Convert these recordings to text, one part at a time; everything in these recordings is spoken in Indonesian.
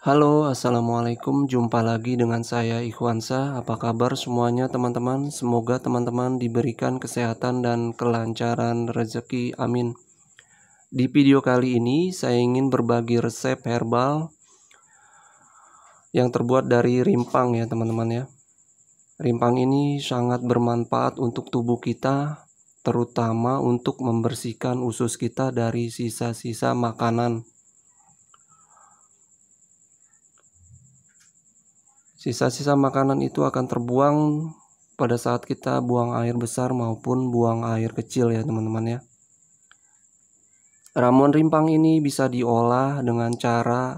Halo, Assalamualaikum. Jumpa lagi dengan saya Ikhwansa. Apa kabar semuanya teman-teman? Semoga teman-teman diberikan kesehatan dan kelancaran rezeki. Amin. Di video kali ini saya ingin berbagi resep herbal yang terbuat dari rimpang ya teman-teman ya. Rimpang ini sangat bermanfaat untuk tubuh kita, terutama untuk membersihkan usus kita dari sisa-sisa makanan Sisa-sisa makanan itu akan terbuang pada saat kita buang air besar maupun buang air kecil ya teman-teman ya. Ramuan rimpang ini bisa diolah dengan cara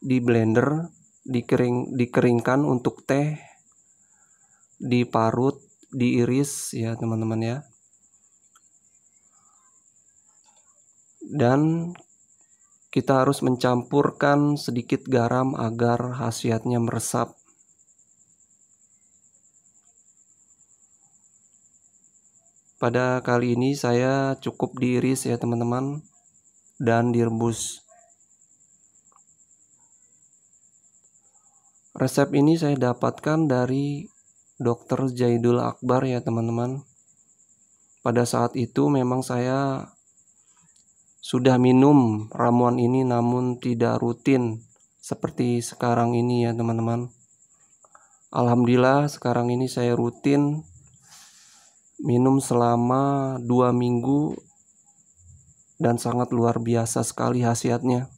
di blender, dikering, dikeringkan untuk teh, diparut, diiris ya teman-teman ya. Dan kita harus mencampurkan sedikit garam agar khasiatnya meresap. Pada kali ini saya cukup diiris ya teman-teman dan direbus. Resep ini saya dapatkan dari dokter Jaidul Akbar ya teman-teman. Pada saat itu memang saya sudah minum ramuan ini namun tidak rutin seperti sekarang ini ya teman-teman. Alhamdulillah sekarang ini saya rutin minum selama dua minggu dan sangat luar biasa sekali khasiatnya.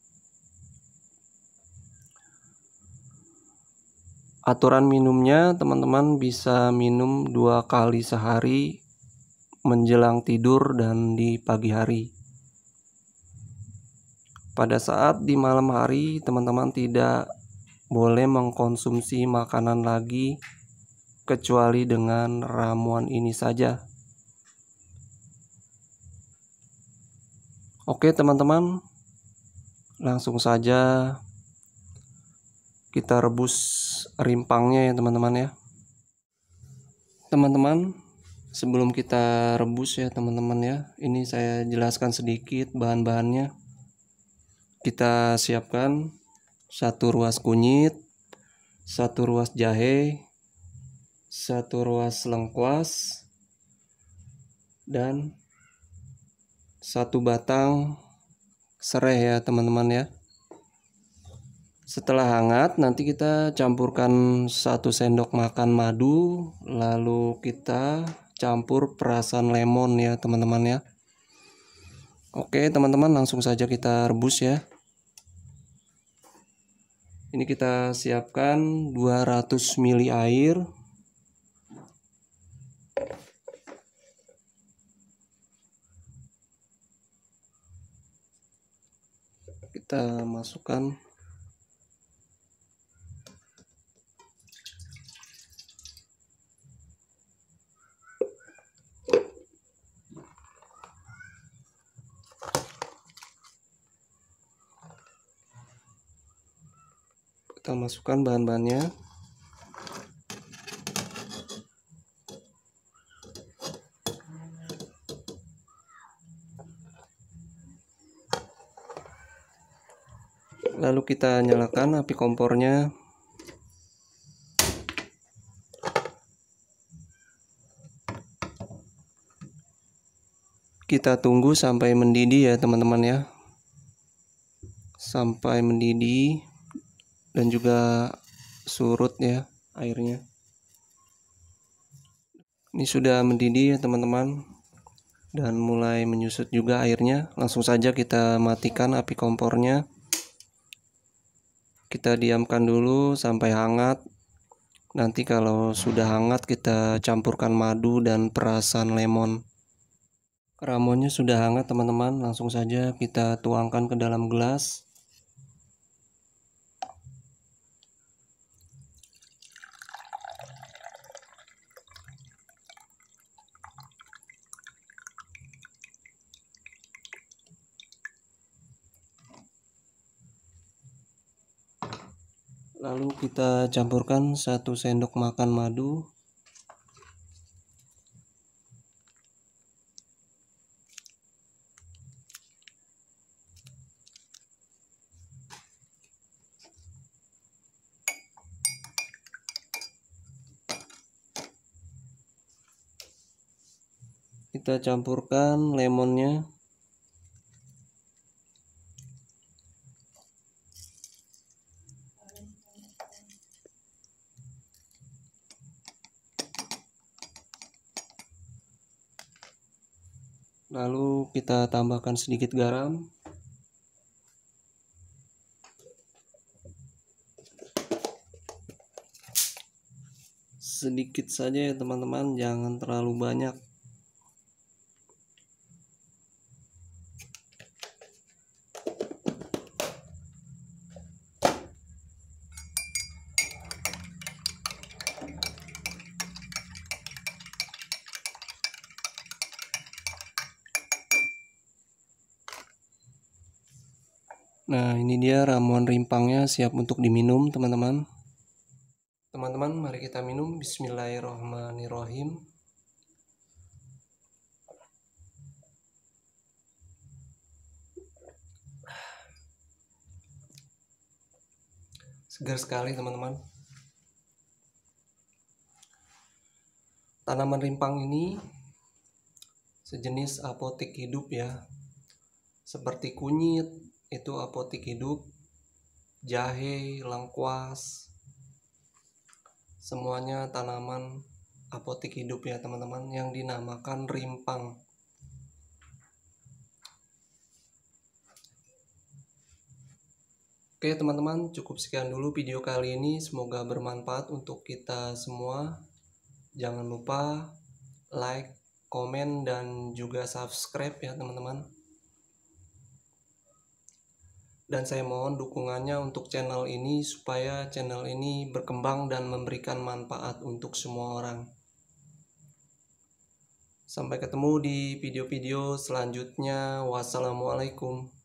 Aturan minumnya teman-teman bisa minum dua kali sehari menjelang tidur dan di pagi hari. Pada saat di malam hari, teman-teman tidak boleh mengkonsumsi makanan lagi kecuali dengan ramuan ini saja. Oke, teman-teman, langsung saja kita rebus rimpangnya ya, teman-teman ya. Teman-teman, sebelum kita rebus ya, teman-teman ya, ini saya jelaskan sedikit bahan-bahannya kita siapkan satu ruas kunyit, satu ruas jahe, satu ruas lengkuas, dan satu batang serai ya teman-teman ya. Setelah hangat nanti kita campurkan satu sendok makan madu, lalu kita campur perasan lemon ya teman-teman ya. Oke teman-teman langsung saja kita rebus ya ini kita siapkan 200 ml air kita masukkan kita masukkan bahan-bahannya lalu kita nyalakan api kompornya kita tunggu sampai mendidih ya teman-teman ya sampai mendidih dan juga surut ya airnya ini sudah mendidih ya teman-teman dan mulai menyusut juga airnya langsung saja kita matikan api kompornya kita diamkan dulu sampai hangat nanti kalau sudah hangat kita campurkan madu dan perasan lemon ramonnya sudah hangat teman-teman langsung saja kita tuangkan ke dalam gelas lalu kita campurkan satu sendok makan madu kita campurkan lemonnya lalu kita tambahkan sedikit garam sedikit saja ya teman-teman jangan terlalu banyak Nah, ini dia ramuan rimpangnya siap untuk diminum, teman-teman. Teman-teman, mari kita minum. Bismillahirrahmanirrahim. Segar sekali, teman-teman. Tanaman rimpang ini sejenis apotik hidup ya. Seperti kunyit, itu apotik hidup jahe lengkuas semuanya tanaman apotik hidup ya teman-teman yang dinamakan rimpang Oke teman-teman cukup sekian dulu video kali ini semoga bermanfaat untuk kita semua jangan lupa like, komen, dan juga subscribe ya teman-teman dan saya mohon dukungannya untuk channel ini supaya channel ini berkembang dan memberikan manfaat untuk semua orang. Sampai ketemu di video-video selanjutnya. Wassalamualaikum.